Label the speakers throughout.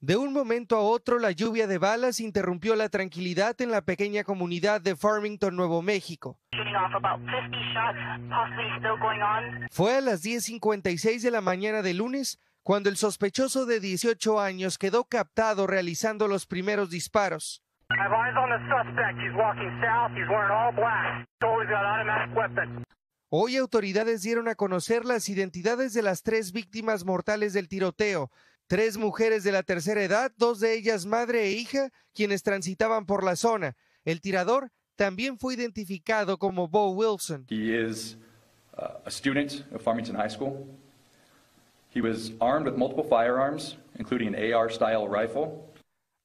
Speaker 1: De un momento a otro, la lluvia de balas interrumpió la tranquilidad en la pequeña comunidad de Farmington, Nuevo México. Fue a las 10.56 de la mañana de lunes cuando el sospechoso de 18 años quedó captado realizando los primeros disparos. Hoy autoridades dieron a conocer las identidades de las tres víctimas mortales del tiroteo, Tres mujeres de la tercera edad, dos de ellas madre e hija, quienes transitaban por la zona. El tirador también fue identificado como Bo Wilson. He is uh, a student of Farmington High School. He was armed with multiple firearms, including an AR-style rifle.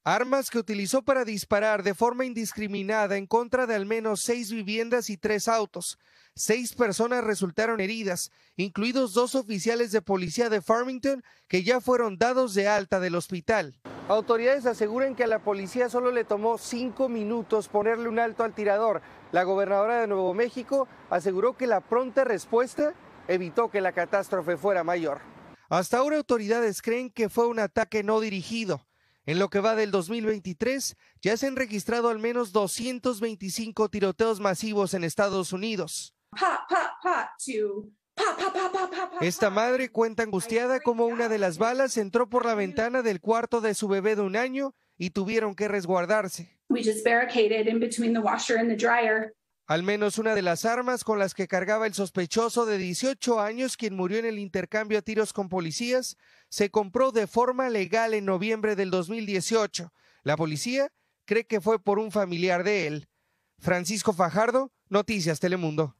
Speaker 1: Armas que utilizó para disparar de forma indiscriminada en contra de al menos seis viviendas y tres autos. Seis personas resultaron heridas, incluidos dos oficiales de policía de Farmington que ya fueron dados de alta del hospital. Autoridades aseguran que a la policía solo le tomó cinco minutos ponerle un alto al tirador. La gobernadora de Nuevo México aseguró que la pronta respuesta evitó que la catástrofe fuera mayor. Hasta ahora autoridades creen que fue un ataque no dirigido. En lo que va del 2023, ya se han registrado al menos 225 tiroteos masivos en Estados Unidos. Esta madre cuenta angustiada como una de las balas entró por la ventana del cuarto de su bebé de un año y tuvieron que resguardarse. Al menos una de las armas con las que cargaba el sospechoso de 18 años, quien murió en el intercambio a tiros con policías, se compró de forma legal en noviembre del 2018. La policía cree que fue por un familiar de él. Francisco Fajardo, Noticias Telemundo.